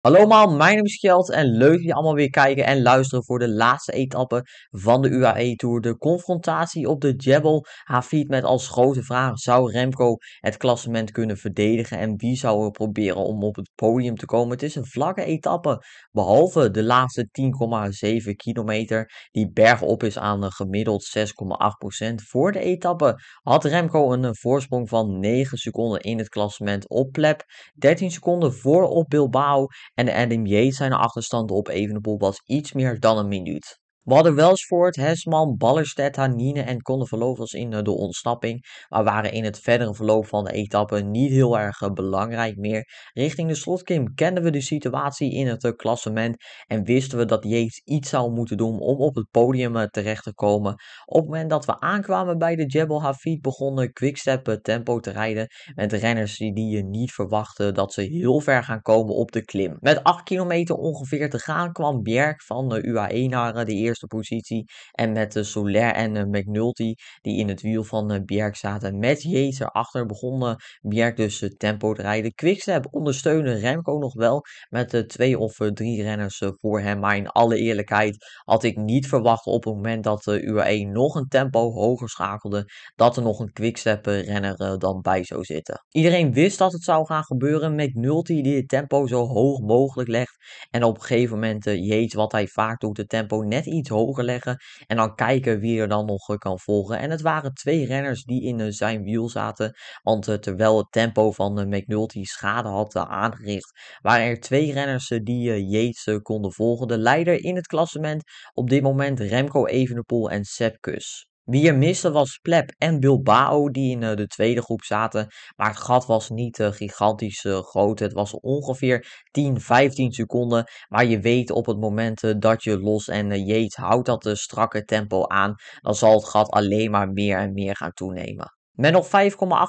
Hallo allemaal, mijn naam is Kjeld en leuk dat je allemaal weer kijken en luisteren voor de laatste etappe van de UAE Tour. De confrontatie op de Jebel Hafid met als grote vraag, zou Remco het klassement kunnen verdedigen en wie zou er proberen om op het podium te komen? Het is een vlakke etappe, behalve de laatste 10,7 kilometer die bergop is aan gemiddeld 6,8%. Voor de etappe had Remco een voorsprong van 9 seconden in het klassement op plep, 13 seconden voor op Bilbao en de NMJ zijn achterstand op Evenepoel was iets meer dan een minuut. We hadden Welsvoort, Hesman, Ballerstedt, Hanine en Connevelovels in eh, de ontsnapping, maar waren in het verdere verloop van de etappe niet heel erg eh, belangrijk meer. Richting de slotkim kenden we de situatie in het eh, klassement en wisten we dat Yates iets zou moeten doen om op het podium terecht te komen. Op het moment dat we aankwamen bij de Jebel Hafid begonnen Quickstep tempo te rijden met renners die je niet verwachtte dat ze heel ver gaan komen op de klim. Met 8 kilometer ongeveer te gaan kwam Bjerk van de UAE naar de eerste positie. En met de eh, Soler en eh, McNulty die in het wiel van eh, Bjerk zaten. Met Yates achter begonnen Bjerk dus tempo te rijden. Quickstep ondersteunde Remco nog wel met de twee of drie renners voor hem. Maar in alle eerlijkheid had ik niet verwacht op het moment dat de UAE nog een tempo hoger schakelde. Dat er nog een Quickstep renner dan bij zou zitten. Iedereen wist dat het zou gaan gebeuren. McNulty die het tempo zo hoog mogelijk legt. En op een gegeven moment Yates wat hij vaak doet. de tempo net iets iets hoger leggen. En dan kijken wie er dan nog eh, kan volgen. En het waren twee renners die in eh, zijn wiel zaten. Want eh, terwijl het tempo van McNulty schade had aangericht, waren er twee renners die Yates konden volgen. De leider in het klassement op dit moment Remco Evenepoel en Sepkus. Wie er miste was Pleb en Bilbao, die in eh, de tweede groep zaten. Maar het gat was niet eh, gigantisch eh, groot. Het was ongeveer 10, 15 seconden. Maar je weet op het moment dat je los en jeet houdt dat strakke tempo aan, dan zal het gat alleen maar meer en meer gaan toenemen. Met nog 5,8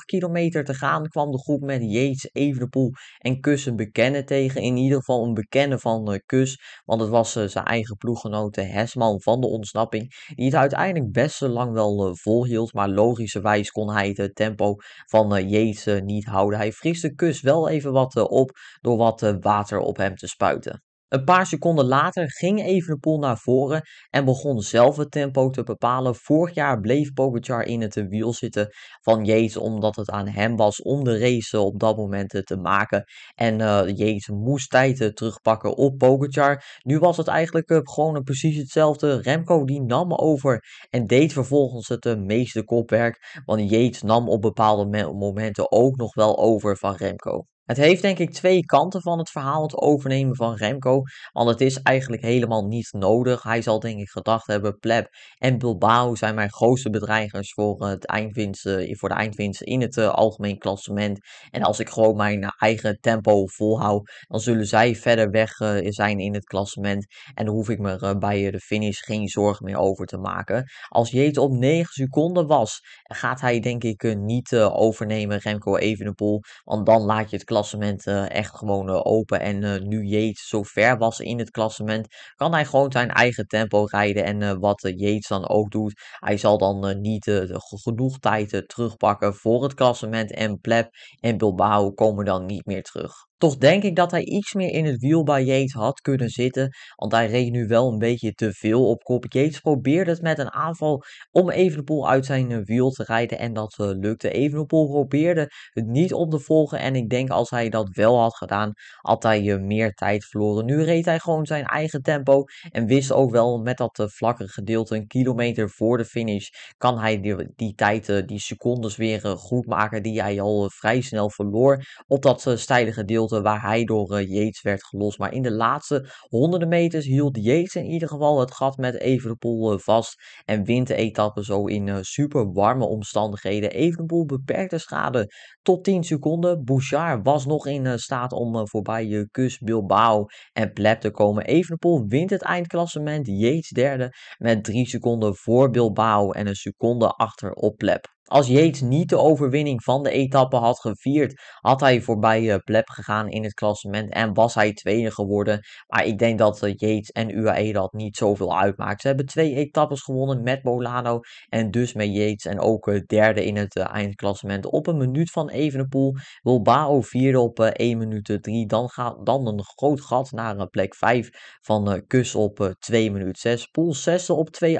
kilometer te gaan kwam de groep met Yates, Evenepoel en Kussen bekennen tegen. In ieder geval een bekennen van eh, Kus, want het was eh, zijn eigen ploeggenote Hesman van de ontsnapping. Die het uiteindelijk best lang wel eh, volhield, maar logischerwijs kon hij het tempo van Yates niet houden. Hij vrieste Kus wel even wat op door wat water op hem te spuiten. Een paar seconden later ging Evenepoel naar voren en begon zelf het tempo te bepalen. Vorig jaar bleef Pogacar in het wiel zitten van Yates omdat het aan hem was om de race op dat moment te maken. En uh, eh, Yates moest tijd eh, terugpakken op Pogacar. Nu was het eigenlijk eh, gewoon precies hetzelfde. Remco die nam over en deed vervolgens het meeste kopwerk. Want Yates nam op bepaalde momenten ook nog wel over van Remco. Het heeft denk ik twee kanten van het verhaal, het overnemen van Remco. Want het is eigenlijk helemaal niet nodig. Hij zal denk ik gedacht hebben, Pleb en Bilbao zijn mijn grootste bedreigers voor, het eindwinst, eh, voor de eindwinst in het eh, algemeen klassement. En als ik gewoon mijn eigen tempo volhoud, dan zullen zij verder weg eh, zijn in het klassement. En dan hoef ik me bij de finish geen zorgen meer over te maken. Als Jeet op 9 seconden was, gaat hij denk ik niet overnemen Remco Evenepoel. Want dan laat je het klassement eh, echt gewoon eh, open. En eh, nu Yates zo ver was in het klassement, kan hij gewoon zijn eigen tempo rijden. En wat Yates dan ook doet, hij zal dan niet genoeg tijd terugpakken voor het klassement. En Pleb en Bilbao komen dan niet meer terug. Toch denk ik dat hij iets meer in het wiel bij Yates had kunnen zitten. Want hij reed nu wel een beetje te veel op kop. Yates probeerde het met een aanval om Evenepoel uit zijn eh, wiel te rijden. En dat uh, lukte. Evenepoel probeerde het niet op te volgen. En ik denk als hij dat wel had gedaan, had hij eh, meer tijd verloren. Nu reed hij gewoon zijn eigen tempo. En wist ook wel met dat vlakke gedeelte, een kilometer voor de finish, kan hij die, die tijd, die secondes weer goed maken. Die hij al vrij snel verloor op dat steile gedeelte waar hij door eh, Yates werd gelost. Maar in de laatste honderden meters hield Yates in ieder geval het gat met Evenepoel eh, vast. En wint de etappe zo in eh, super warme omstandigheden. Evenepoel beperkte schade tot 10 seconden. Bouchard was nog in staat om voorbij je Kus, Bilbao en Pleb te komen. Evenepoel wint het eindklassement. Yates derde met 3 seconden voor Bilbao en een seconde achter op Pleb. Als Yates niet de overwinning van de etappe had gevierd, had hij voorbij uh, Pleb gegaan in het klassement en was hij tweede geworden. Maar ik denk dat uh, Yates en UAE dat niet zoveel uitmaakt. Ze hebben twee etappes gewonnen met Bolano en dus met Yates en ook uh, derde in het eindklassement. Op een minuut van Evenepoel, Bao vierde op 1 minuut 3. Dan, gaat, dan een groot gat naar plek 5 van Kus op 2 minuut 6. Poel zesde op 2.18,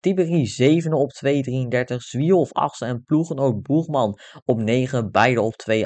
Tiberi zevende op 2.33, Zwiel of achtste en ploegen ook Boegman op 9, beide op 2,38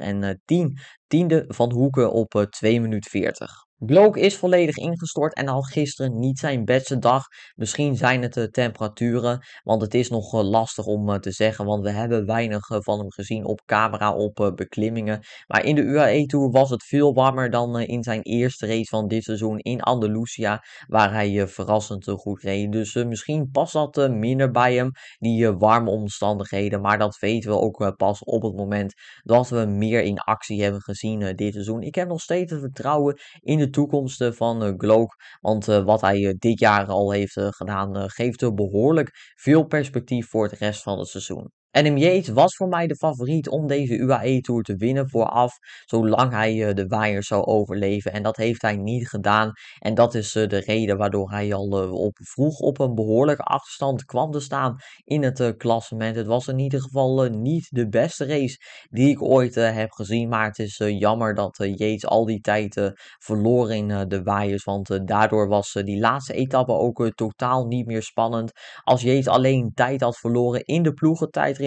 en 10. Eh, Tiende van Hoeken op 2 minuut 40. Bloke is volledig ingestort en al gisteren niet zijn beste dag. Misschien zijn het de temperaturen, want het is nog eh, lastig om eh, te zeggen, want we hebben weinig eh, van hem gezien op camera op beklimmingen. Maar in de UAE Tour was het veel warmer dan in zijn eerste race van dit seizoen in Andalusia, waar hij verrassend goed reed. Dus misschien past dat minder bij hem, die warme omstandigheden. Maar dat weten we ook pas op het moment dat we meer in actie hebben gezien dit seizoen. Ik heb nog steeds het vertrouwen in de toekomsten van eh, Glock. Want eh, wat hij eh, dit jaar al heeft gedaan, geeft behoorlijk veel perspectief voor het rest van het seizoen hem Yates was voor mij de favoriet om deze UAE Tour te winnen vooraf, zolang hij eh, de waaiers zou overleven. En dat heeft hij niet gedaan. En dat is eh, de reden waardoor hij al eh, op, vroeg op een behoorlijke achterstand kwam te staan in het klassement. Het was in ieder geval niet de beste race die ik ooit heb gezien. Maar het is jammer dat Yates al die tijd verloor in de waaiers, want daardoor was die laatste etappe ook totaal niet meer spannend. Als Yates alleen tijd had verloren in de ploegentijd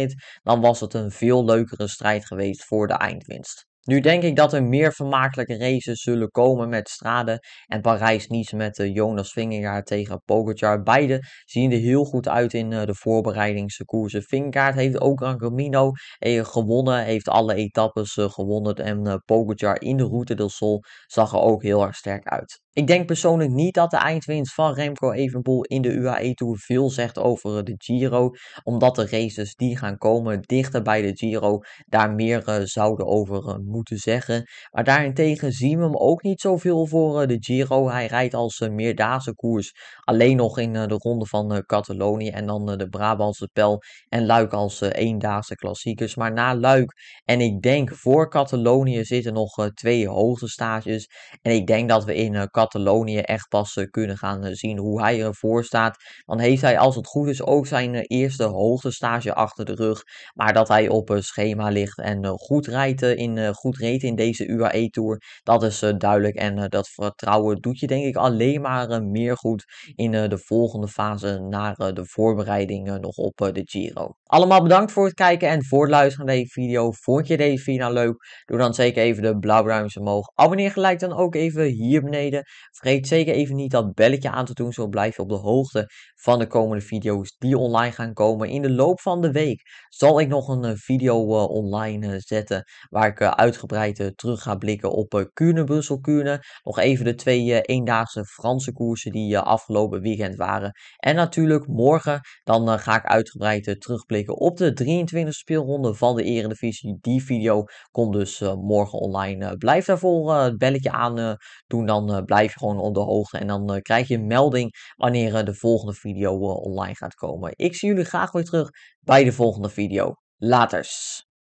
dan was het een veel leukere strijd geweest voor de eindwinst. Nu denk ik dat er meer vermakelijke races zullen komen met Strade en Parijs-Nice met eh, Jonas Vingegaard tegen Pogacar. Beide zien er heel goed uit in eh, de voorbereidingskoersen. Vingegaard heeft ook aan Camino eh, gewonnen, heeft alle etappes gewonnen en Pogacar in de Route del Sol zag er ook heel erg sterk uit. Ik denk persoonlijk niet dat de eindwinst van Remco Evenpoel in de UAE Tour veel zegt over eh, de Giro, omdat de races die gaan komen dichter bij de Giro daar meer eh, zouden over eh, moeten zeggen. Maar daarentegen zien we hem ook niet zoveel voor de Giro. Hij rijdt als meerdaagse koers alleen nog in de ronde van Catalonië en dan de Brabantse Pel en Luik als eendaagse klassiekers. Maar na Luik en ik denk voor Catalonië zitten nog twee hoogte stages en ik denk dat we in Catalonië Catalonië echt pas eh, kunnen gaan eh, zien hoe hij ervoor staat. Dan heeft hij, als het goed is, ook zijn eh, eerste stage achter de rug. Maar dat hij op schema ligt en goed, rijdt, in, goed reed in deze UAE Tour, dat is duidelijk. En dat vertrouwen doet je denk ik alleen maar meer goed in de volgende fase naar de voorbereidingen nog op de Giro. Allemaal bedankt voor het kijken en voor het luisteren naar deze video. Vond je deze video nou leuk? Doe dan zeker even de duimpje omhoog. Abonneer gelijk dan ook even hier beneden. Vergeet zeker even niet dat belletje aan te doen, zo blijf je op de hoogte van de komende video's die online gaan komen. In de loop van de week zal ik nog een eh, video eh, online eh, zetten waar ik uitgebreid terug ga blikken op Kune Brussel, Kune. Nog even de twee eendaagse Franse koersen die afgelopen weekend waren. En natuurlijk morgen dan ga ik uitgebreid terugblikken op de 23 speelronde van de Eredivisie. Die video komt dus morgen online. blijf daarvoor het belletje aan doen, dan blijf gewoon op de hoogte. En dan eh, krijg je een melding wanneer eh, de volgende video eh, online gaat komen. Ik zie jullie graag weer terug bij de volgende video. Laters.